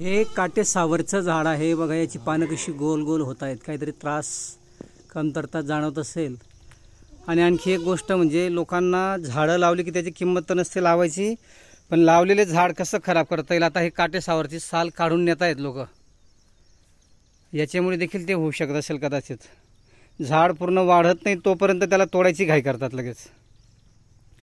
हे काटे सावरचं झाड आहे बघा याची पानं कशी गोल गोल होत आहेत काहीतरी त्रास कमतरता जाणवत असेल आणि आणखी एक गोष्ट म्हणजे लोकांना झाडं लावली की त्याची किंमत तर नसते लावायची पण लावलेले झाड कसं खराब करता येईल आता हे काटे सावरची साल काढून नेत आहेत लोक याच्यामुळे देखील ते होऊ शकत असेल कदाचित झाड पूर्ण वाढत नाही तोपर्यंत त्याला तोडायची घाई करतात लगेच